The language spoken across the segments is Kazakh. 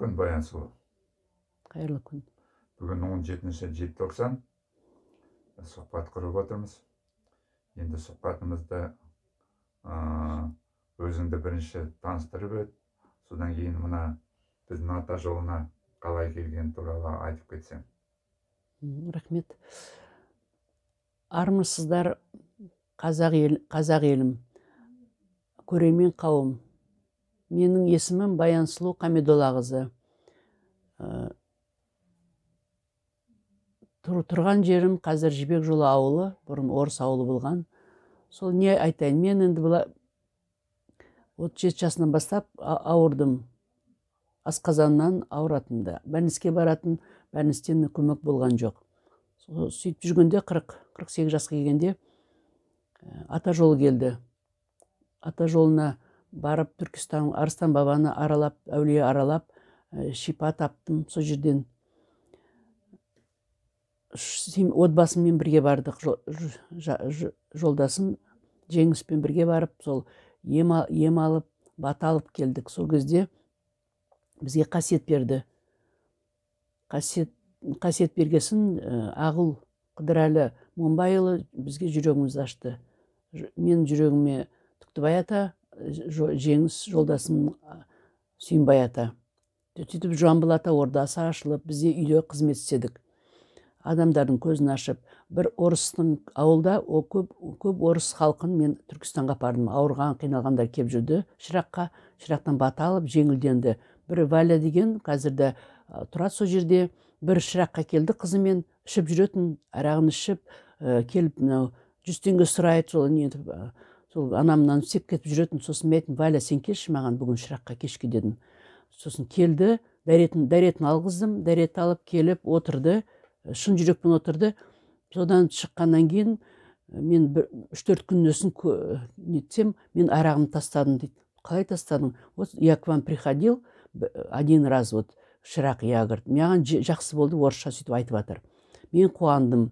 күн баян сұлу қайырлы күн бүгін он жетінші желтоқсан сұхбат құрып отырмыз енді сұхбатымызды өзіңді бірінші таныстырып өт содан кейін мына біздің ата жолына қалай келген туралы айтып кетсең рахмет армысыздар қазақ ел қазақ елім көрермен қауым менің есімім баян сұлу қамидоллақызы ә, тұрған жерім қазір жібек жолы ауылы бұрын орыс ауылы болған сол не айтайын мен енді бұла отыз жеті жасынан бастап ауырдым асқазаннан ауыратынды бәрініске баратын бәріністен көмек болған жоқ сөйтіп жүргенде қырық қырық сегіз жасқа келгенде ә, ата жолы келді ата жолына барып түркістан арыстан бабаны аралап әулие аралап ә, шипа таптым сол жерден отбасыммен бірге бардық жол, ж, жолдасым жеңіспен бірге барып сол ем, ем алып бата алып келдік сол кезде бізге қасиет берді қасиет қасиет бергесін ә, ағыл қыдырәлі момбайұлы бізге жүрегімізді ашты мен жүрегіме түктібай ата жеңіс жолдасым сүйінбай ата сөйтіп жамбыл ата ордасы ашылып бізде үйде қызмет істедік адамдардың көзін ашып бір орыстың ауылда о, көп, көп орыс халқын мен түркістанға апардым ауырған қиналғандар кеп жүрді шыраққа шырақтан бата алып жеңілденді Бір валя деген қазірде де тұрады сол жерде бір шыраққа келді қызымен ішіп жүретін арағын ішіп ә, келіп мынау жүз теңге сұрайды сол сол анамнан істеп кетіп жүретін сосын мен айттым валя сен келші маған бүгін шыраққа кешке дедім сосын келді дәретін дәретін алғыздым дәрет алып келіп отырды э, шын жүрекпен отырды содан шыққаннан кейін э, мен бір үш төрт күннен соң нетсем мен арағымды тастадым дейді қалай тастадың вот я к вам приходил э, один раз вот шырақ я говорит маған жақсы болды орысша сөйтіп айтып жатыр мен қуандым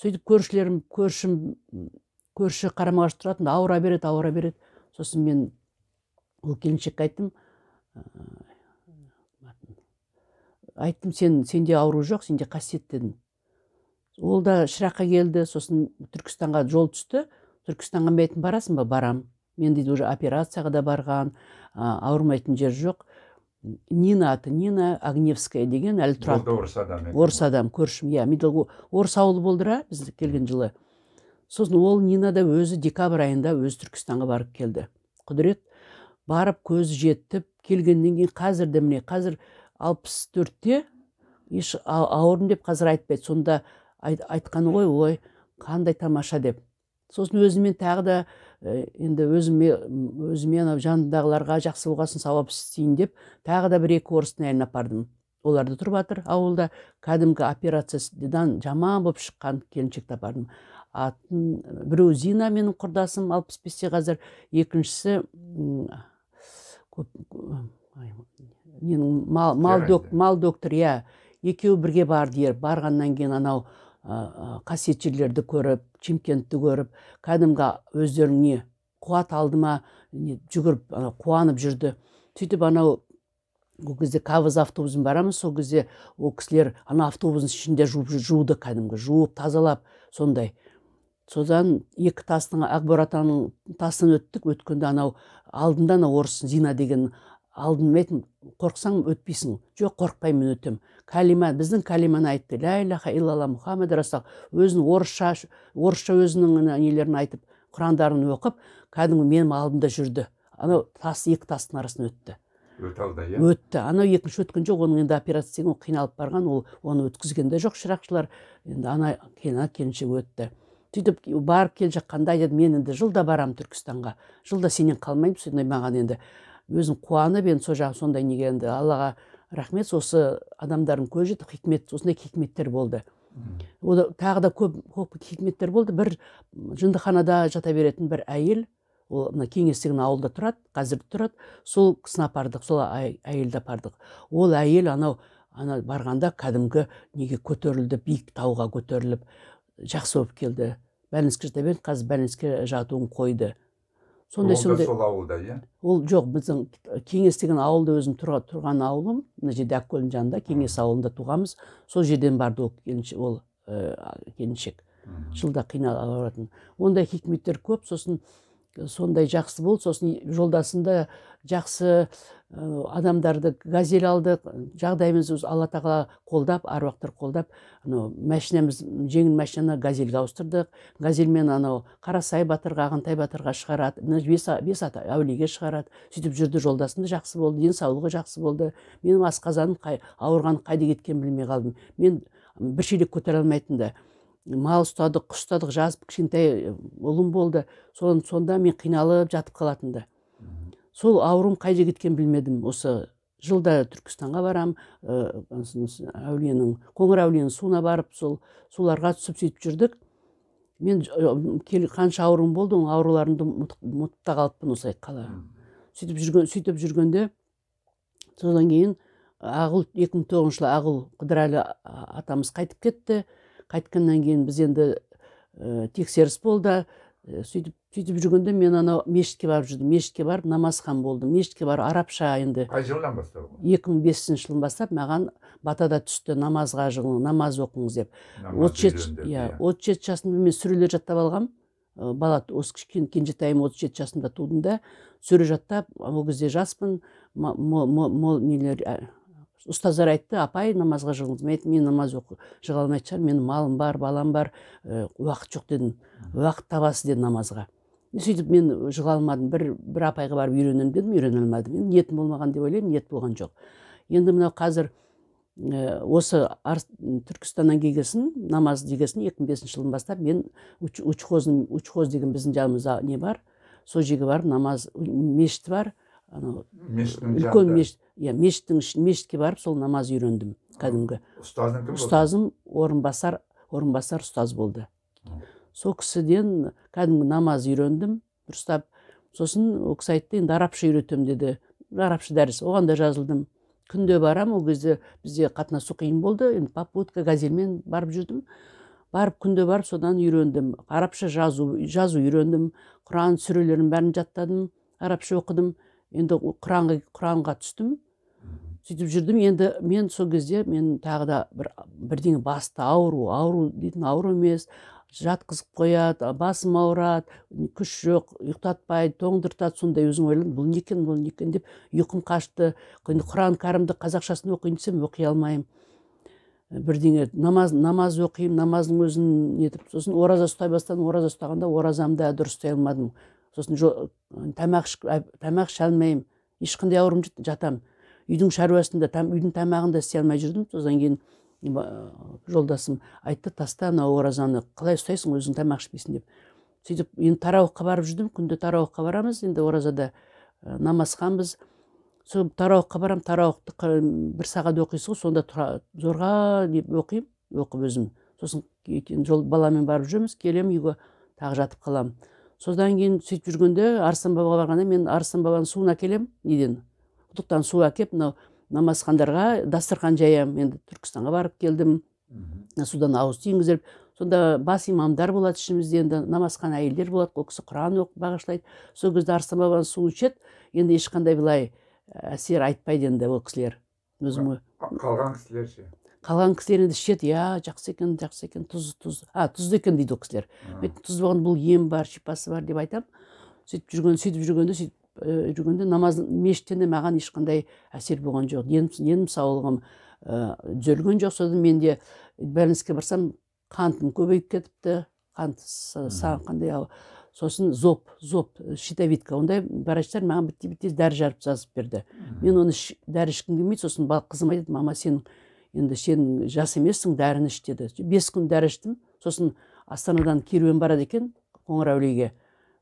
сөйтіп көршілерім көршім көрші қарама қарсы тұратын ауыра береді ауыра береді сосын мен ол келіншекке айттым «Ә, айттым сен сенде ауру жоқ сенде қасиет дедім ол да шыраққа келді сосын түркістанға жол түсті түркістанға мен айттым барасың ба барам мен дейді уже операцияға да барған ауырмайтын жер жоқ нина аты нина огневская деген әлі тұрады орыс адам орыс адам көршім иә орыс ауылы болды бізді келген жылы сосын ол Нина да өзі декабрь айында өзі түркістанға барып келді құдірет барып көзі жеттіп, келгеннен кейін қазір де міне қазір алпыс төртте еш ауырмын деп қазір айтпайды сонда айтқаны ғой ой қандай тамаша деп сосын өзімен тағы да э, енді өзіме өзіме анау жанымдағыларға жақсы болғасын сауап істейін деп тағы да бір екі орыстың еліне апардым тұрып жатыр ауылда кәдімгі операциядан жаман болып шыққан келіншекті апардым атын біреуі зина менің құрдасым алпыс бесте қазір екіншісі мал, мал, мал доктор иә екеуі бірге барды ер барғаннан кейін анау ә, жерлерді көріп шымкентті көріп кәдімгі өздеріне қуат алды ма жүгіріп қуанып жүрді сөйтіп анау ол кезде кавз автобусын барамыз сол кезде ол кісілер ана автобустың ішінде жуып жуды кәдімгі жуып тазалап сондай содан екі тастың ақбор тасын өттік өткенде анау алдында анау орыс зина деген алдын мен қорқсаң өтпейсің жоқ қорықпаймын өтем кәлима біздің кәлиманы айтты ля иляха иллалла мұхаммед расул өзінің орысша орысша өзінің нелерін айтып құрандарын оқып кәдімгі менің алдымда жүрді анау тас екі тастың арасынан өтті өте алды иә өтті анау екінші өткен жоқ оның енді операция деген ол қиналып барған ол оны өткізген де жоқ шырақшылар енді ана келіншек өтті сөйтіп барып келе жатқанда айтады мен енді жылда барам түркістанға жылда сенен қалмаймын сондай маған енді өзім қуанып енді сол жағы сондай неге енді аллаға рахмет осы адамдардың көзі жетіп хикмет осындай хикметтер болды О тағы да көп көп хикметтер болды бір жындыханада жата беретін бір әйел ол мына кеңес деген ауылда тұрады қазір тұрады сол кісіні апардық сол әйелді апардық ол әйел анау ана барғанда кәдімгі неге көтерілді биік тауға көтеріліп жақсы болып келді больницке жата берді қазір больницке жатуын қойды сондай сондай сол ауылда иә ол жоқ біздің кеңес деген ауылда өзім тұрған ауылым мына жерде ақкөлдің жанында кеңес ауылында туғанбыз сол жерден барды ол келіншек ол келіншек жылда қиналып ауыратын ондай хикметтер көп сосын Э, сондай жақсы болды сосын жолдасында жақсы э, адамдарды газель алдық жағдайымыз алла тағала қолдап аруақтар қолдап анау машинамыз жеңіл машинаны газельге ауыстырдық газельмен анау қарасай батырға ағынтай батырға шығарады бес, бес ата әулиеге шығарады сөйтіп жүрді жолдасым жақсы болды денсаулығы жақсы болды менің асқазаным қай, ауырған қайда кеткенін білмей қалдым мен бір шелек көтере алмайтын да мал ұстадық құс ұстадық жазып кішкентай э, ұлым болды Сон, сонда мен қиналып жатып қалатынды сол ауруым қай жерге кеткенін білмедім осы жылда түркістанға барам э, әулиенің қоңыр әулиенің суына барып сол суларға түсіп сөйтіп жүрдік мен кел, қанша ауруым болды оның ауруларымды ұмытып та қалыппын осылай қала сөйтіп жүрген сөйтіп жүргенде содан кейін ағыл екі мың тоғызыншы жылы ағыл қыдырәлі атамыз қайтып кетті қайтқаннан кейін біз енді ә, тексеріс болды ә, сөйтіп сөйтіп жүргенде мен анау мешітке барып жүрдім мешітке барып намазхан болдым мешітке барып арабша енді қай жылдан бастап екі мың бесінші жылдан бастап маған батада түсті намазға жығыл намаз оқыңыз деп отыз жеті иә, иә отыз жеті жасымда мен сүрелер жаттап алғанмын э, бала осы кішкене кенжетайым отыз жеті жасымда тудым да сүре жаттап ол кезде жаспын мол нелер ұстаздар айтты апай намазға жығылмайды мен намаз оқы жыға алмайтын шығармын менің малым бар балам бар ә, уақыт жоқ дедім уақыт табасыз деді намазға сөйтіп мен жыға алмадым бір бір апайға барып үйренемін дедім үйрене алмадым енді ниетім болмаған деп ойлаймын ниет болған жоқ енді мынау қазір э, осы ар, түркістаннан келгесін намаз дегесін екі мың бесінші жылдан бастап мен учхоз деген біздің жанымызда не бар сол жерге барып намаз мешіт бар анау үлкен мешіт иә мешіттің мешітке барып сол намаз үйрендім кәдімгі ұстазың кім ұстазым орынбасар орынбасар ұстаз болды сол кісіден кәдімгі намаз үйрендім дұрыстап сосын ол кісі айтты енді арабша үйретемін деді арабша дәріс оған да жазылдым күнде барам ол кезде бізде қатынасу қиын болды енді попутка газельмен барып жүрдім барып күнде барып содан үйрендім арабша жазу жазу үйрендім құран сүрелерін бәрін жаттадым арабша оқыдым енді құранға құранға түстім сөйтіп жүрдім енді мен сол кезде мен тағы да бір бірдеңе басты ауру ауру дейтін ауру емес жатқызып қояды басым ауырады күш жоқ ұйықтатпайды тоңдыртады сондай өзім ойладым бұл не екен бұл не екен деп ұйқым қашты енді құран кәрімді қазақшасын оқиын десем оқи алмаймын бірдеңе намаз намаз оқимын намаздың өзін нетіп сосын ораза ұстай бастадым ораза ұстағанда оразамды дұрыс ұстай алмадым сосын тамақ тамақ іше алмаймын ешқандай ауырым жатамын үйдің шаруасында там, үйдің тамағын да істей алмай жүрдім содан кейін жолдасым айтты таста анау оразаны қалай ұстайсың өзің тамақ ішпейсің деп сөйтіп енді тарауыққа барып жүрдім күнде тарауыққа барамыз енді оразада ә, намазханбыз сол тарауыққа барамын тарауықты бір сағат оқисыз ғой сонда тұра, зорға деп оқимын оқып өзім сосын жол баламен барып жүреміз келемін үйге тағы жатып қаламын содан кейін сөйтіп жүргенде арыстан бабаға барғанда мен арыстан бабаның суын әкелемін неден құдықтан су әкеліп мынау намазхандарға дастархан жаямын енді түркістанға барып келдім судан ауыз тигізіп сонда бас имамдар болады ішімізде енді намазхан әйелдер болады ол кісі құран оқып бағыштайды сол кезде арыстан бабаның суы ішеді енді ешқандай былай э, әсер айтпайды енді ол кісілер өзім қалған кісілер қалған кісілер енді ішеді иә жақсы екен жақсы екен тұз тұз а тұзды екен дейді ол кісілер мен тұз болған бұл ем бар шипасы бар деп айтамын сөйтіп жүрген сөйтіп жүргенде сөйтіп жүргенде намаз мешіттен де маған ешқандай әсер болған жоқ денім, денім саулығым ә, түзелген жоқ содан мен де барсам қантым көбейіп кетіпті қант қандай сосын зоб зоб щитовидка ондай врачтар маған бітте бітте дәрі жарып жазып берді мен оны дәрі ішкім келмейді сосын қызым айтады мама сенің енді сен жас емессің дәріні іш деді бес күн дәрі іштім сосын астанадан керуен барады екен қоңырәулиге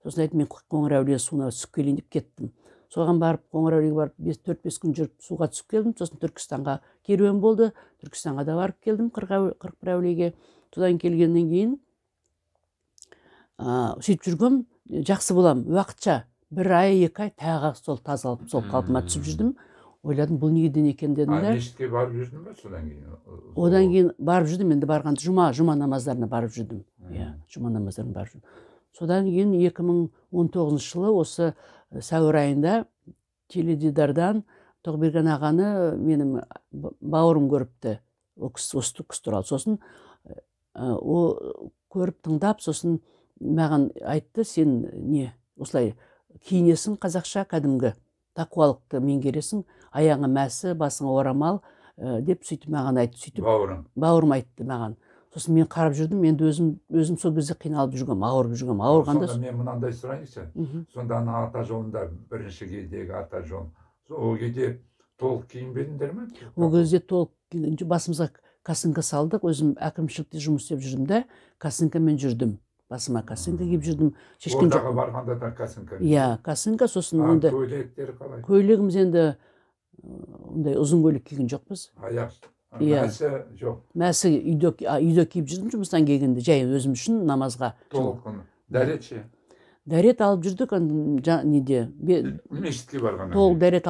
сосын айттым мен қоңырәулие суына түсіп келейін деп кеттім соған барып қоңырәулиге барып бес төрт бес күн жүріп суға түсіп келдім сосын түркістанға керуен болды түркістанға да барып келдім қырық бір әулиеге содан келгеннен кейін ә, сөйтіп жүргем жақсы боламын уақытша бір ай екі ай тағы сол тазалып сол қалпыма түсіп жүрдім ойладым бұл неден екен дедім да мешітке барып жүрдің ба содан кейін одан кейін барып жүрдім енді барғанда жұма жұма намаздарына барып жүрдім иә жұма намаздарына барып жүрдім содан кейін 2019 жылы осы э, сәуір айында теледидардан тоқберген ағаны менің бауырым көріпті ол кісі осы кісі туралы сосын э, ол көріп тыңдап сосын маған айтты сен не осылай киінесің қазақша кәдімгі тақуалықты меңгересің аяғыңа мәсі басыңа орамал ә, деп сөйтіп маған айтты сөйтіп бауырым бауырым айтты маған сосын мен қарап жүрдім енді өзім өзім сол кезде қиналып жүргенмін ауырып жүргенмін ауырғанда сонда мен мынандай сұрайыншы сонда ана ата жолында бірінші кездегі ата жол ол кезде толық киінбедіңдер ме ол кезде толық басымызға косынка салдық өзім әкімшілікте жұмыс істеп жүрдім да косынкамен жүрдім басыма косынка киіп жүрдім шешкен жоқ барғанда да косынка иә косынка сосын енді көйлектер қалай көйлегіміз енді ондай ұзын көйлек киген жоқпыз аяқ иә мәсі жоқ мәсі үйде үйде киіп жүрдім жұмыстан келгенде жай өзім үшін намазға толқын дәрет ше дәрет алып жүрдік неде мешітке барғанда толық дәрет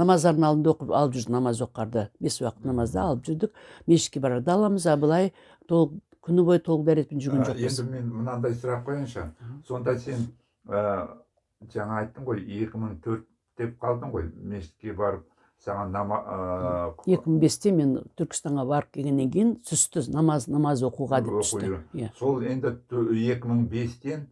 намаздардың алдында оқып алып жүрдік намаз оқығарда бес уақыт намазда алып жүрдік мешітке барарда аламыз а былай толық күні бойы толық дәретпен жүрген жоқпыз енді мен мынандай сұрақ қояйыншы сонда сен жаңа айттың ғой екі мың төрт деп қалдың ғой мешітке барып саған нама екі мың бесте мен түркістанға барып келгеннен кейін түсті намаз намаз оқуға деп түсті иә. Иә. сол енді екі мың бестен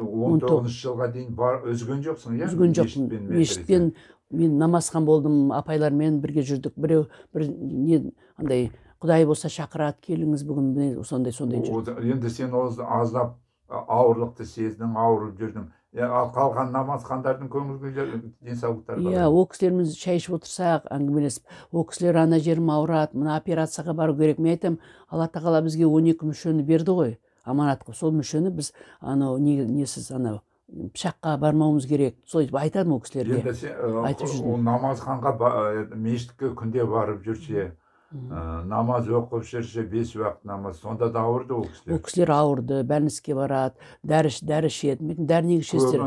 он тоғызыншы жылға дейін бар үзген жоқсың иә үзген жоқпын мешітпен мен намазхан болдым апайлармен бірге жүрдік біреу бір не андай құдай болса шақырады келіңіз бүгін сондай сондай жүр енді сен аздап ауырлықты сездің ауырып жүрдің ал қалған намазхандардың көңіл күйлері денсаулықтары иә ол кісілермен шай ішіп отырсақ әңгімелесіп ол кісілер ана жерім ауырады мына операцияға бару керек мен айтамын алла тағала бізге он екі мүшені берді ғой аманат қылып сол мүшені біз анау не, несіз анау пышаққа бармауымыз керек сөйтіп айтамын ол кісілерге енді намазханға мешітке күнде барып жүрсе ә, намаз оқып жүрсе бес уақыт намаз сонда да ауырды ол кісілер ол кісілер ауырды бәрініске барады дәрі дәрі ішеді мен дәрі неге ішесіздер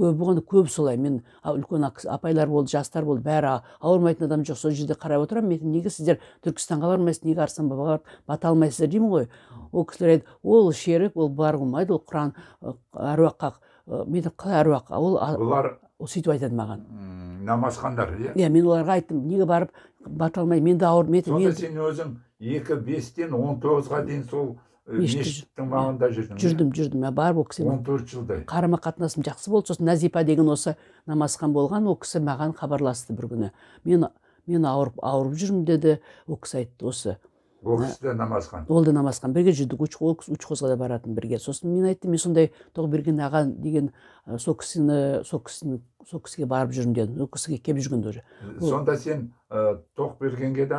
көбі көп солай мен үлкен апайлар болды жастар болды бәрі ауырмайтын адам жоқ сол жерде қарап отырамын мен неге сіздер түркістанға бармайсыздар неге арыстан бабаға бата алмайсыздар деймін ғой ол кісілер айтады ол шерік ол болмайды ол құран әруаққа мен қалай әруақ ол олар сөйтіп айтады маған намазхандар иә иә мен оларға айттым неге барып бата алмай мен де ауыр мен сонда сен өзің екі бестен он тоғызға дейін сол мешіттің маңында жүрдің иә? жүрдім жүрдім иә бар ол кісімен он төрт жылдай қарама қатынасым жақсы болды сосын назипа деген осы намазхан болған ол кісі маған хабарласты бір күні мен мен ауырып ауырып жүрмін деді ол кісі айтты осы ол кісі де намазхан ол да намазхан бірге жүрдік ол кісі учхозға да баратын бірге сосын мен айттым мен сондай тоқберген аға деген сол кісіні сол кісіні сол кісіге барып жүрмін дедім ол кісіге келіп жүргенде уже сонда сен Э, тоқ бергенге де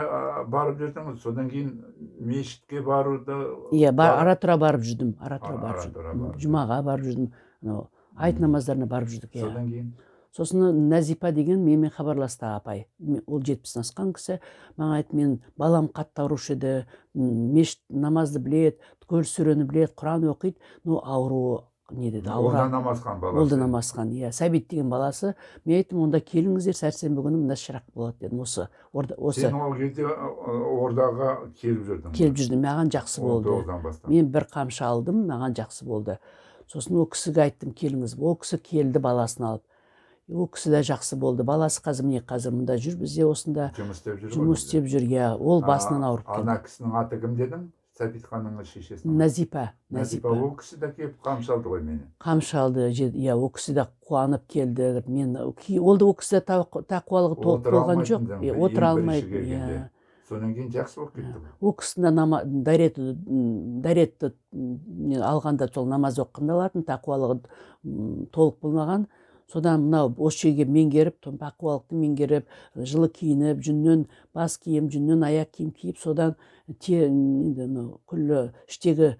барып жүрдім содан кейін мешітке баруды иә ара тұра барып жүрдім ара тұра барып жүрдім жұмаға барып жүрдім анау айт намаздарына барып жүрдік иә содан кейін сосын нәзипа деген менімен хабарласты апай ол жетпістен асқан кісі маған айтты мен балам қатты аурушы еді мешіт намазды білет көл сүрені білет құран оқиды но ауруы не деді ауырады ол баласы олдан иә сәбит деген баласы мен айттым онда келіңіздер сәрсенбі күні мына шырақ болады дедім осы орда осы сен ол кезде ордаға келіп жүрдің келіп жүрдім маған жақсы болды мен бір қамшы алдым маған жақсы болды сосын ол кісіге айттым келіңіз ол кісі келді баласын алып ол кісі де жақсы болды баласы қазір міне қазір мында жүр бізде осында жұмыс істеп жүр жұмыс істеп жүр иә ол басынан ауырып ана кісінің аты кім дедің сәбит шешесі назипа назипа ол кісі де келіп қамшы алды ғой мені қамшы алды иә ол кісі де қуанып келді мен ол да ол кісі тақуалығы толық болған жоқ отыра алмайды иә содан кейін жақсы болып кетті ол кісінің дәретті дәретті алғанда сол намаз оқығанда алатын тақуалығы толық болмаған содан мынау осы жерге меңгеріп бақуалықты меңгеріп жылы киініп жүннен бас киім жүннен аяқ киім киіп содан те енді мынау күллі іштегі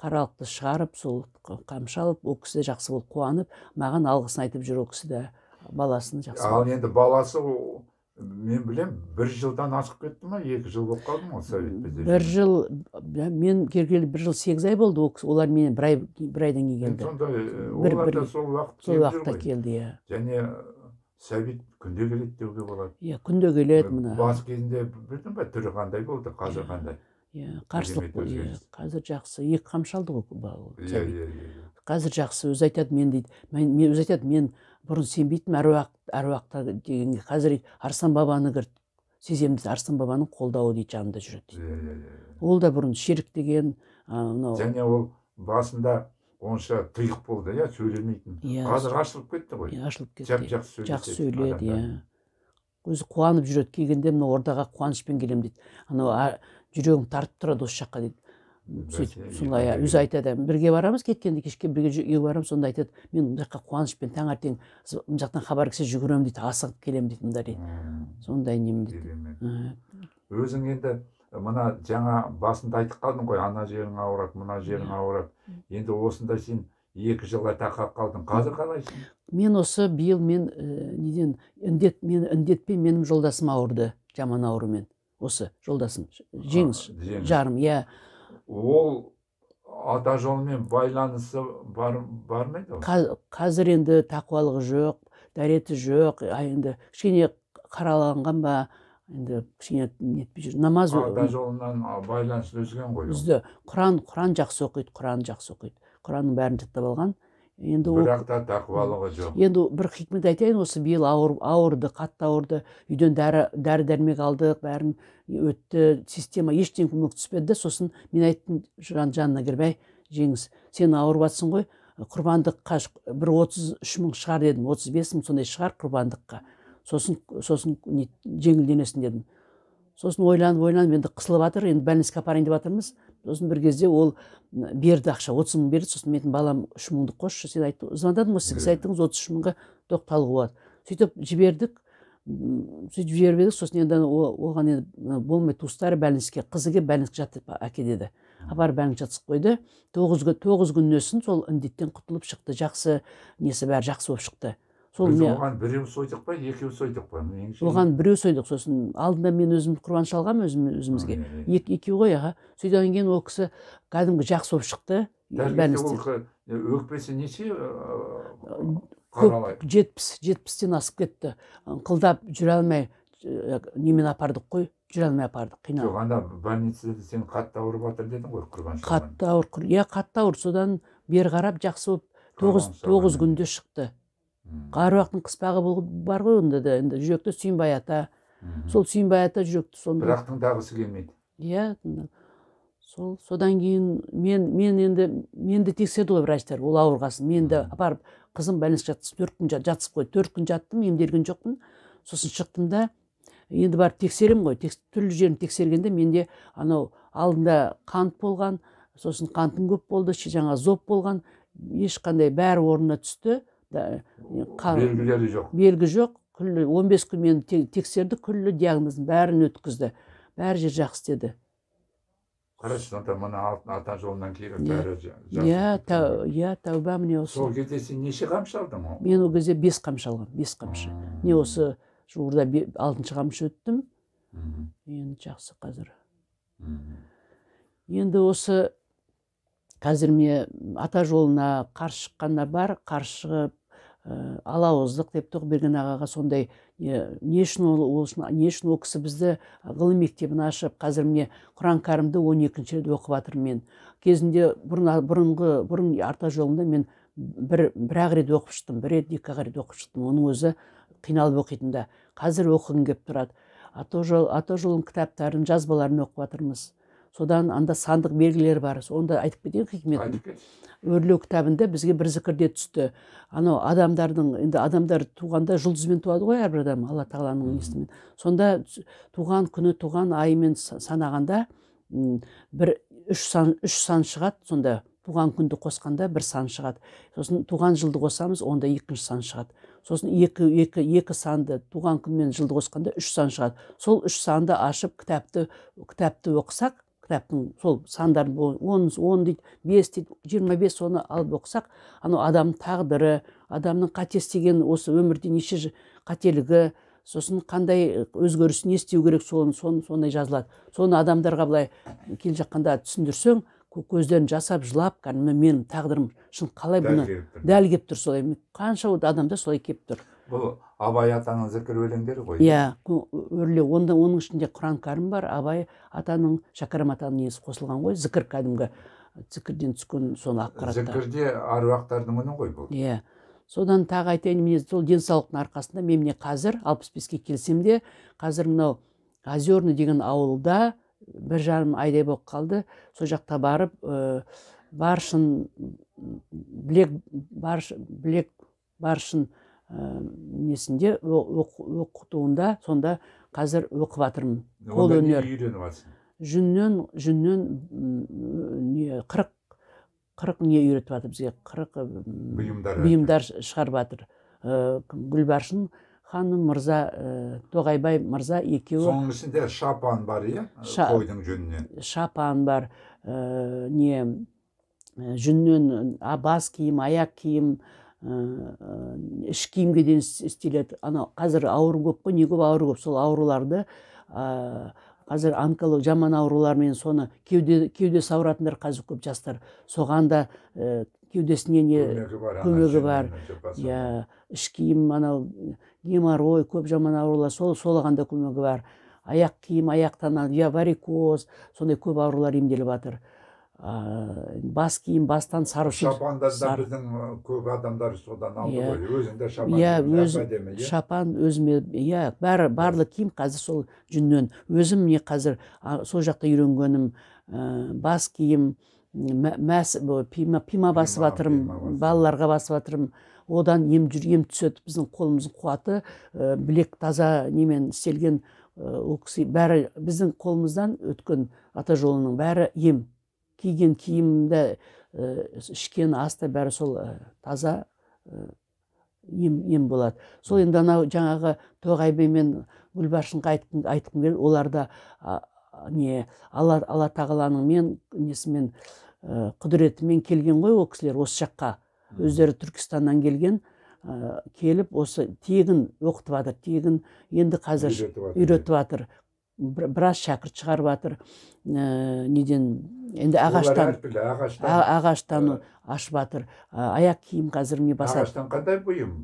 қаралықты шығарып сол қамшы алып ол кісі жақсы болып қуанып маған алғысын айтып жүр ол кісі де баласын жақсы ал енді баласы мен білем бір жылдан асып кетті ма екі жыл болып қалды ма советпе бір жыл мен келгелі бір жыл сегіз ай болды олар менен бір ай бір айдан кейін келді сонда э, олар да сол уақыт сол уақытта келді иә және э, сәбит күнде келеді деуге болады иә күнде келеді э, мына бас кезінде білдің ба түрі қандай болды қазір қандай иә қарсылық иә қазір жақсы екі қамшы алды ғой бала иә иә, иә иә қазір жақсы өзі айтады мен дейді мен, өзі айтады мен бұрын сенбейтінмін әруақ әруақта дегенге қазір арсан бабаны кір сеземін дейді арсан бабаның қолдауы дейді жанымда жүреді дейді иә, иә иә ол да бұрын ширк деген мынау және ол басында онша тұйық болды иә сөйлемейтін иә қазір ашылып кетті ғой иә ашылып кетті жап жақсы жақсы сөйледі иә өзі қуанып жүреді келгенде мына ордаға қуанышпен келемін дейді анау жүрегім тартып тұрады осы жаққа дейді сөйтіп солай өзі айтады бірге барамыз кеткенде кешке бірге үйге барамыз сонда айтады мен мына жаққа қуанышпен таңертең мына жақтан хабар келсе жүгіремін дейді асығып келемін дейді мында дейді сондай нем дейді өзің енді мына жаңа басында айтып қалдың ғой ана жерің ауырады мына жерің ауырады енді осында сен екі жылға тақап қалдың қазір қалайсың мен осы биыл мен неден індет мен індетпен менің жолдасым ауырды жаман аурумен осы жолдасым жеңіс жарым иә ол ата жолымен байланысы бар, бар ма еді қазір енді тақуалығы жоқ дәреті жоқ енді кішкене қараланған ба енді кішкене нетпей жүр намаз ата жолынан байланыс үзген ғой үзді құран құран жақсы оқиды құран жақсы оқиды құранның бәрін жаттап алған енді бірақ та тақуалығы жоқ енді бір хикмет айтайын осы биыл ауыр, ауырды қатты ауырды үйден дәрі дәрі дәрмек алдық бәрін өтті система ештеңе көмек түспеді да сосын мен айттым жан жанына кіріп әй жеңіс сен ауырып ғой құрбандыққа бір отыз үш мың шығар дедім отыз бес мың сондай шығар құрбандыққа сосын сосын жеңілденесің дедім сосын ойланып ойланып енді қысылып жатыр енді больницаға апарайын деп жатырмыз сосын бір кезде ол берді ақша отыз мың берді сосын менің балам үш мыңды қосшы сен айт звондадың ғой сіз иә. айттыңыз отыз үш мыңға тоқталуға болады сөйтіп жібердік сөйтіп жіберіп едік сосын енді оған енді болмайды туыстары бәлінске қызы келіп жат деп әке деді апарып бәрін жатқызып қойды тоғыз күн тоғыз күннен соң сол індеттен құтылып шықты жақсы несі бәрі жақсы болып шықты сол біз оған біреу сойдық па екеу сойдық па меніңше оған біреу сойдық сосын алдында мен өзім құрбан шалғам өзім өзімізге екеу ғой аға сөйгеннен кейін ол кісі кәдімгі жақсы болып шықты өкпесі неше жетпіс жетпістен асып кетті қылдап жүре алмай немен апардық қой жүре алмай апардық қиналып жоқ ана больницада сен қатты ауырып жатыр дедің ғой құрбан қатты ауыр иә қатты ауыр содан бері қарап жақсы болып тоғыз тоғыз күнде шықты аруақтың қыспағы бар ғой онда да енді жүректі сүйінбай ата сол сүйінбай ата жүректі сонда бірақ тыңдағысы келмейді иә сол содан кейін мен мен енді менді тексерді ғой врачтар ол ауырғасын мен де апарып қызым больницаға жатқызып төрт күн жатсып қойды төрт күн жаттым емделген жоқпын сосын шықтым да енді барып тексеремін ғой тек, түрлі жерін тексергенде менде анау алдында қант болған сосын қантым көп болды жаңағы зоб болған ешқандай бәрі орнына түсті белгілері жоқ белгі жоқ күллі 15 күн мені тексерді күллі диагнозын бәрін өткізді бәрі жер жақсы деді қарашы ата мына ата жолынан кейін бәрі иә иә тәуба міне осы сол кезде сен неше қамшы алдың мен ол кезде бес қамшы алғанмын бес қамшы не осы жуырда алтыншы қамшы өттім енді жақсы қазір енді осы қазір міне ата жолына қарсы шыққандар бар қарсы шығып Э, алауыздық деп тоқберген ағаға сондай не үшін ол не үшін ол кісі бізді ғылым мектебін ашып қазір міне құран кәрімді он екінші рет оқып жатырмын мен кезінде бұрын бұрынғы бұрын арта жолында мен бір бір ақ рет оқып шықтым бір рет екі ақ рет оқып шықтым оның өзі қиналып оқитын да қазір оқығым келіп тұрады ата жол ата жолының кітаптарын жазбаларын оқып жатырмыз содан анда сандық белгілер бар оны айтып кетейін хикмет өрлеу кітабында бізге бір зікірде түсті анау адамдардың енді адамдар туғанда жұлдызбен туады ғой әрбір адам алла тағаланың несімен сонда туған күні туған айымен санағанда бір үш сан үш сан шығады сонда туған күнді қосқанда бір сан шығады сосын туған жылды қосамыз онда екінші сан шығады сосын екі екі екі санды туған күн мен жылды қосқанда үш сан шығады сол үш санды ашып кітапты кітапты оқысақ кітаптың сол сандарын он он дейді бес дейді жиырма бес соны алып оқысақ анау адамның тағдыры адамның қате істеген осы өмірде неше қателігі сосын қандай э, өзгеріс не істеу керек соны сондай жазылады соны адамдарға былай келе жатқанда түсіндірсең көздерін жасап жылап кәдімгі менің тағдырым шын қалай бұны дәл келіп тұр солай қанша адамда солай келіп тұр бұл абай атаның зікір өлеңдері ғой иә, иә? өрлеу онда оның ішінде құран кәрім бар абай атаның шәкәрім атаның несі қосылған ғой зікір кәдімгі зікірден түскен сол ақпарат зікірде аруақтардың үні ғой бұл иә содан тағы айтайын міне сол денсаулықтың арқасында мен міне қазір алпыс беске келсем де қазір мынау озерный деген ауылда бір жарым айдай болып қалды сол жақта барып ә, баршын білек білек баршын Э, несінде оқытуында сонда қазір оқып жатырмын қол өнер жүннен жүннен не қырық қырық не үйретіп жатыр бізге қырық бұйымдар бұйымдар шығарып жатыр э, гүлбаршын ханым мырза э, тоғайбай мырза екеуі соның ішінде шапан бар иә қойдың жүнінен шапан бар не жүннен бас киім аяқ киім іш э, э, киімге дейін істеледі анау қазір ауру көп қой не көп ауру көп сол ауруларды ыыы қазір онколог жаман аурулармен соны кеуде кеудесі ауыратындар қазір көп жастар соған да э, кеудесіне не көмегі бар иә іш киім анау геморрой көп жаман аурулар сол соған да көмегі бар аяқ киім аяқтан иә варикоз сондай көп аурулар емделіп жатыр Э, бас киім бастан сары шапандазда біздің көп адамдар содан алды иә. ғой өзінде шапан иә, иә шапан өзіме иә бәрі барлық иә. киім қазір сол жүннен өзім не қазір сол жақта үйренгенім бас киім мәс пима, пима басып жатырмын балаларға басып жатырмын одан ем жүр ем түседі біздің қолымыздың қуаты білек таза немен істелген ол кісі бәрі біздің қолымыздан өткен ата жолының бәрі ем киген киімді ішкен асты бәрі сол таза ем, ем болады сол енді анау жаңағы тоғайби мен гүлбаршынға айтқым, айтқым келеді оларда ә, не алла, алла тағаланың мен несімен ә, құдіретімен келген ғой ол кісілер осы жаққа өздері түркістаннан келген келіп осы тегін оқытып жатыр тегін енді қазір үйретіп жатыр біраз шәкірт шығарып жатыр ә, неден енді ағаштан ағаштан ағаштан ашып аяқ киім қазір міне басады ағаштан қандай бұйым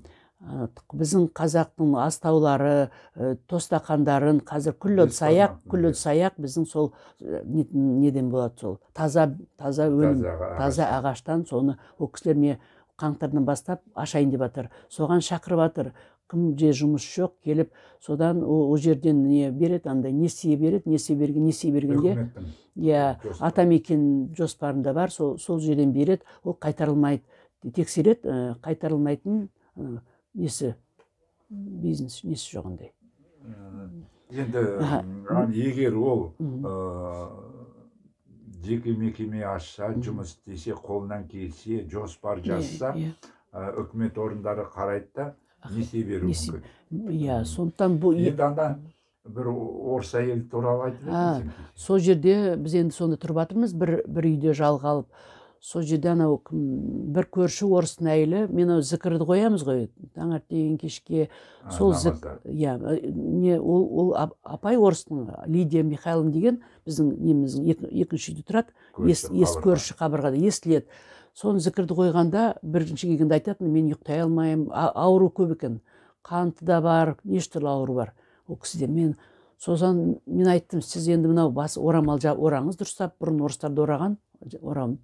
біздің қазақтың астаулары ә, тостақандарын қазір күллі ыдыс аяқ күллі ыдыс аяқ біздің сол неден болады сол таза таза өнім таза ағаштан соны ол кісілер міне қаңтардан бастап ашайын деп жатыр соған шақыр жатыр кім жұмыс жоқ келіп содан ол жерден не береді андай несие береді несие берген несие бергенде иә атамекен жоспарында бар сол сол жерден береді ол қайтарылмайды тексереді қайтарылмайтын несі бизнес несі жоқ андай енді егер ол жеке мекеме ашса жұмыс істесе қолынан келсе жоспар жазса үкімет орындары қарайды да несие беру мүмкін иә сондықтан бұл енді бір орыс әйел туралы айтып едіңіз сол жерде біз енді сонда тұрып жатырмыз бір бір үйде жалға алып сол жерде анау бір көрші орыстың әйелі мен анау зікірді қоямыз ғой таңертең кешке сол иә не ол ол апай орыстың лидия михайловна деген біздің неміздің екінші үйде тұрады ес көрші қабырғада естіледі Соны зікірді қойғанда бірінші келгенде айтатын мен ұйықтай алмаймын ауру көп екен қанты да бар неше түрлі ауру бар ол кісіде мен сосын мен айттым сіз енді мынау бас орамал ораңыз дұрыстап бұрын орыстарды ораған орам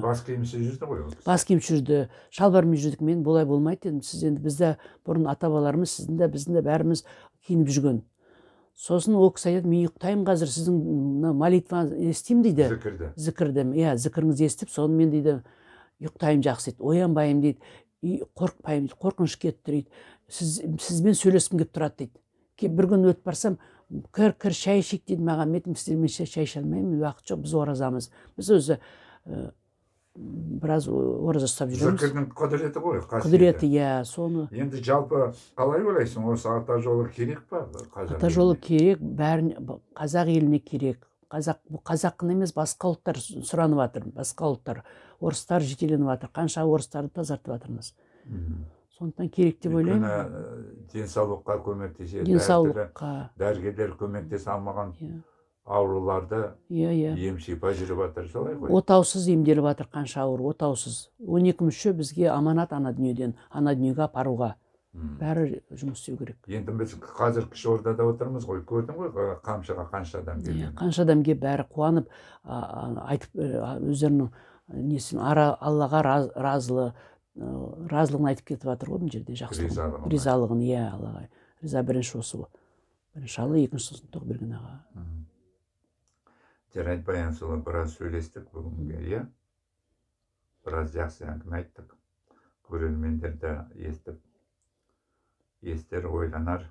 бас киімсіз жүрді ғой бас киім жүрді шалбармен жүрдік мен бұлай болмайды дедім сіз енді бізді бұрын ата бабаларымыз сіздің де біздің де бәріміз киініп жүрген сосын ол кісі айтады мен ұйықтаймын қазір сіздің молитва естимін дейді зікірді зікірді иә зікіріңізді естіп сонымен дейді ұйықтаймын жақсы дейді оянбаймын дейді қорықпаймын дейді қорқыныш кетіп тұр дейді сіз сізбен сөйлескім келіп тұрады дейді бір күн өтіп барсам кір кір шай ішейік дейді маған мен сіздермен шай іше алмаймын уақыт жоқ біз оразамыз біз өзі біраз ораза ұстап жүреміз зікірдің құдіреті ғой құдіреті иә соны енді жалпы қалай ойлайсың осы ата жолы керек па қазақ ата жолы керек бәрін қазақ еліне керек қазақ қазақ қана емес басқа ұлттар сұранып жатыр басқа ұлттар орыстар жетеленіп жатыр қанша орыстарды тазартып жатырмыз сондықтан керек деп ойлаймын э, денсаулыққа көмектеседі денсаулыққа дәрігерлер көмектесе алмаған иә ауруларды иә иә ем шипа жүріп жатыр солай ғой отаусыз емделіп жатыр қанша ауру отаусыз он екі мүше бізге аманат ана дүниеден ана дүниеге апаруға Hmm. бәрі жұмыс істеу керек енді біз қазір кіші ордада отырмыз ғой көрдің ғой қамшыға қанша адам келген yeah, қанша адам келіп бәрі қуанып ә, айтып айтып өздерінің несін ара, аллаға раз, разылы разылығын айтып кетіп жатыр ғой мына жерде жақсы ризалығын иә аллаға риза бірінші осы бірінші алла екінші сосын тоқберген аға hmm жарайды баян біраз сөйлестік бүгінге иә біраз жақсы әңгіме айттық көрермендер де естіп естер ойланар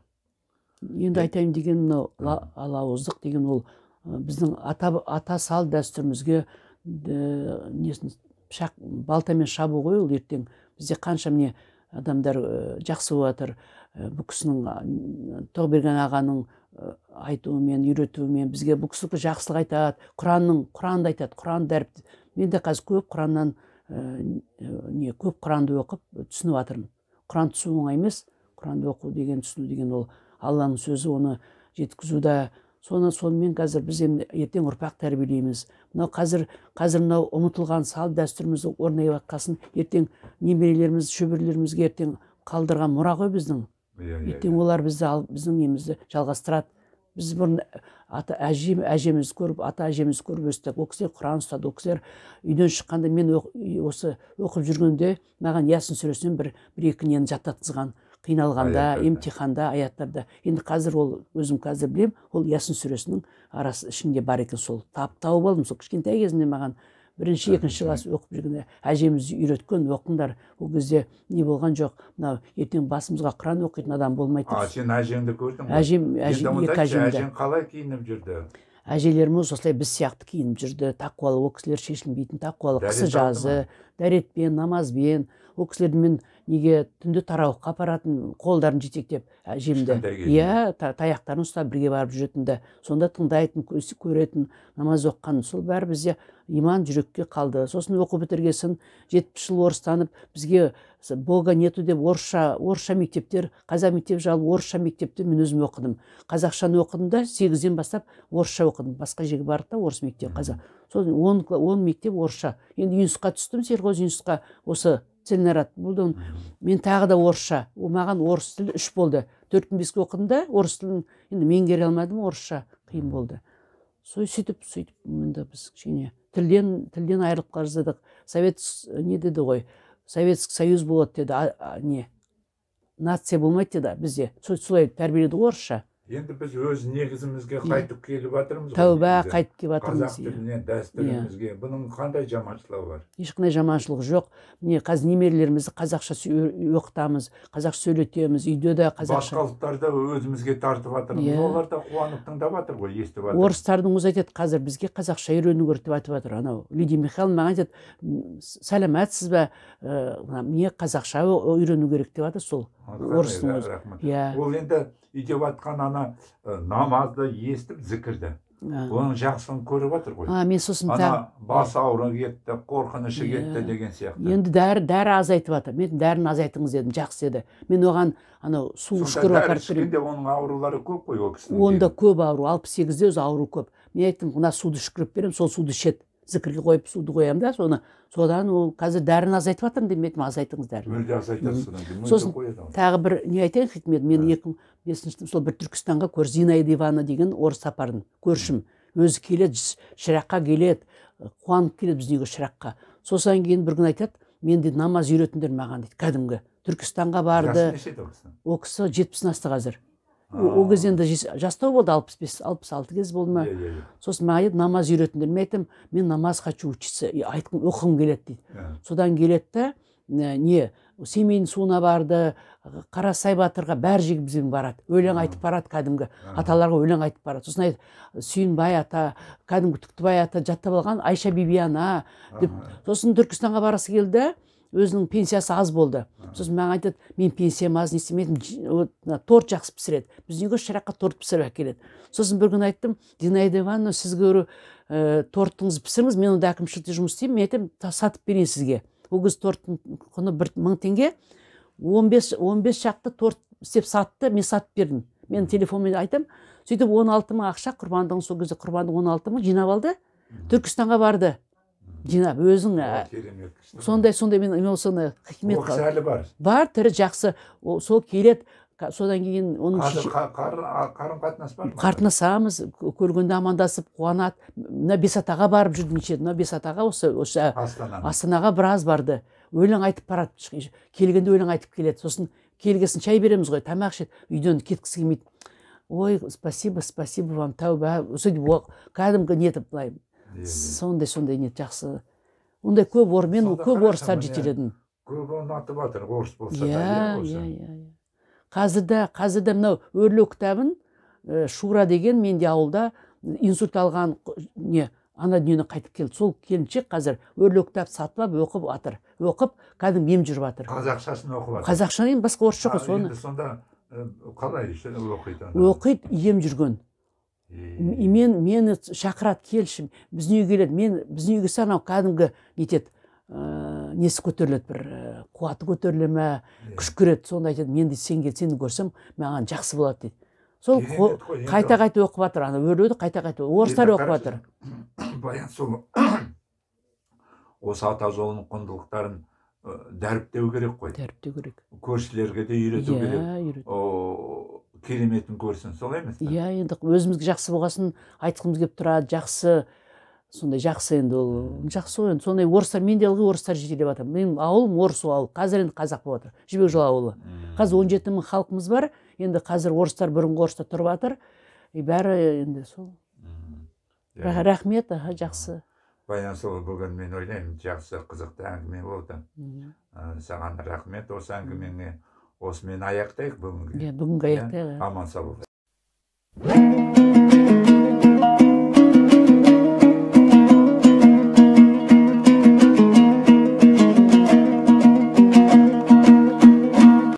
енді э, айтайын деген мынау алауыздық деген ол э, біздің ата ата сал дәстүрімізге несін пышақ балтамен шабу ғой ол ертең бізде қанша міне адамдар э, жақсы болып жатыр бұл кісінің тоғберген ағаның Э, айтуымен үйретуімен бізге бұл кісінікі жақсылық айтады құранның құранды айтады құран дәріп мен де қазір көп құраннан э, не көп құранды оқып э, түсініп жатырмын құран түсіну оңай емес құранды оқу деген түсіну деген ол алланың сөзі оны жеткізуде соны сонымен қазір біз енді ертең ұрпақ тәрбиелейміз мынау қазір қазір мынау ұмытылған салт дәстүрімізді орнай жатқасын ертең немерелеріміз шөберелерімізге ертең қалдырған мұра ғой біздің иә олар бізді алып біздің немізді жалғастырады біз бұрын ата әжем әжемізді көріп ата әжемізді көріп өстік ол кісілер құран ұстады ол кісілер үйден шыққанда мен осы оқып жүргенде маған ясын сүресінен бір бір екі нені жаттатқызған қиналғанда емтиханда аяттарда енді қазір ол өзім қазір білем ол ясын сүресінің арасы ішінде бар екен сол тап тауып алдым сол кішкентай кезімде маған бірінші екінші класс оқып жүргенде әжеміз үйреткен оқыңдар ол кезде не болған жоқ мынау ертең басымызға құран оқитын адам болмайды а сен әжеңді көрдің ғой әжем әжем екі әжең қалай киініп жүрді әжелеріміз осылай біз сияқты киініп жүрді тақуалы ол кісілер шешілмейтін тақуалы қысы жазы дәретпен намазбен ол кісілерді мен неге түнде тарауыққа апаратын қолдарын жетектеп әжемді иә таяқтарын ұстап бірге барып да сонда тыңдайтын көретін намаз оққан сол бәрі бізде иман жүрекке қалды сосын оқу соң жетпіс жыл орыстанып бізге бога нету деп орысша орысша мектептер қазақ мектеп жалы орысша мектепті мен өзім оқыдым қазақшаны оқыдым да сегізден бастап орысша оқыдым басқа жерге бардық та орыс мектеп қазақ сосын он, он мектеп орысша енді институтқа түстім сельхоз институтқа осы тілін болды мен тағы да орысша маған орыс тілі үш болды төрт күн беске оқыдым да орыс тілін енді меңгере алмадым орысша қиын болды сол сөйтіп сөйтіп енді біз кішкене тілден тілден айырылып қала жаздадық совет не деді ғой советский союз болады деді а, а, не нация болмайды деді бізде солай тәрбиеледі ғой орысша енді біз өз негізімізге иә. қайтып келіп жатырмыз тәуба қайтып келіп жатырмыз қазақ иә. тіліне дәстүрімізге иә. бұның қандай жаманшылығы бар ешқандай жаманшылығы жоқ міне қазір немерелерімізді қазақша оқытамыз қазақша сөйлетеміз үйде де қазақша басқа өзімізге тартып жатырмыз олар да қуанып тыңдап жатыр ғой естіп жатыр орыстардың өзі айтады қазір бізге қазақша үйрену керек деп айтып жатыр анау лидия михайловна маған айтады сәлеметсіз ба э, міне қазақша э, үйрену керек деп жатыр сол орыстың өзі иә ол енді үйде жатқан ана ана намазды естіп зікірді оның жақсылығын көріп жатыр ғой а мен сосын ана бас ауруы кетті қорқынышы кетті деген сияқты енді дәрі дәрі азайтып жатыр мен дәріні азайтыңыз дедім жақсы еді. мен оған анау су ішкіріп апарып ішкенде оның аурулары көп қой ол кісінің онда көп ауру алпыс сегізде өзі ауру көп мен айттым мына суды ішкіріп беремін сол суды ішеді зікірге қойып суды қоямын да соны содан ол қазір дәріні азайтып жатырмын айттым азайтыңыз дәріні мүлде азайтасыз содан кейін сосын тағы бір не айтайын хикмет мен ә. екі мың бесінші жылы сол бір түркістанға көр зинаида ивановна деген орыс сапарын көршім өзі келеді шыраққа келеді қуанып келеді біздің үйге шыраққа содан кейін бір күні айтады мен дейді намаз үйретіңдер маған дейді кәдімгі түркістанға барды ол кісі жетпістен асты қазір ол кезде енді жастау болды алпыс бес алпыс алты кез болды ма иә, иә, иә. сосын маған намаз үйретіңдер мен айттым мен намаз хочу учиться айтқым оқығым келеді дейді ә. содан келеді да не семейдің суына барды қарасай батырға бәрі жерге бізбен барады өлең айтып барады кәдімгі аталарға өлең айтып барады сосын айтады сүйінбай ата кәдімгі түктібай ата жаттап алған айша бибиана деп сосын түркістанға барғысы келді өзінің пенсиясы аз болды сосын маған айтады мен пенсиям аз не істемедім торт жақсы пісіреді біздің үйге шыраққа торт пісіріп әкеледі сосын бір күні айттым зинаида ивановна сіз говорю ә, э, тортыңызды пісіріңіз мен онда әкімшілікте жұмыс істеймін мен айтамын сатып берейін сізге ол кезде торттың құны бір мың теңге он бес он бес шақты торт істеп сатты мен сатып бердім мен телефонмен айтамын сөйтіп он алты мың ақша құрбандығын сол кезде құрбандық он алты мың жинап алды түркістанға барды жинап өзің сондай сондай мен эмоцияны хикмет ол әлі бар бар тірі жақсы сол келеді содан кейін оның қазір қарым қатынас бар ма қатынасамыз көргенде амандасып қуанады мына бесатаға барып жүрдім неше мына бесатаға осы осы астанаға біраз барды өлең айтып барады келгенде өлең айтып келеді сосын келгесін шай береміз ғой тамақ ішеді үйден кеткісі келмейді ой спасибо спасибо вам тәуба сөйтіп кәдімгі нетіп былай сондай сондай не жақсы ондай көп ор мен көп орыстар жетеледім көп ұнатып орыс болса иә иә қазір де қазір де мынау өрлеу кітабын шура деген менде ауылда инсульт алған не ана дүниені қайтып келді сол келіншек қазір өрлеу кітап сатып алып оқып жатыр оқып кәдімгі ем жүріп жатыр қазақшасын оқып жатыр қазақшаны басқа орысша ғой соны сонда қалай оқиды оқиды ем жүрген и мен мені шақырады келші біздің үйге келеді мен біздің үйге келсе анау кәдімгі нетеді ыыы несі көтеріледі бір қуаты көтеріле ма иә. күш кіреді сонда айтады мен дейді сен кел сені көрсем маған жақсы болады дейді сол қайта қайта оқып жатыр ана өрлеуді қайта қайта орыстар оқып жатыр баян сол осы ата жолының құндылықтарын дәріптеу керек қой дәріптеу керек көршілерге де үйрету иә, керек кереметін көрсін солай емес иә енді өзімізге жақсы болғасын айтқымыз келіп тұрады жақсы сондай жақсы енді ол жақсы ғой енді сондай орыстар мен де ылғи орыстар жетелеп жатырмын менің ауылым орыс ауыл қазір енді қазақ болып жатыр жібек жолы ауылы қазір он жеті мың халқымыз бар енді қазір орыстар бұрынғы орыстар тұрып жатыр и бәрі енді сол рахмет аха жақсы байланысулы бүгін мен ойлаймын жақсы қызықты әңгіме болды саған рахмет осы әңгімеңе осымен аяқтайық бүгінгі иә бүгінгі аяқтайық иә. Иә. аман сау болыңыз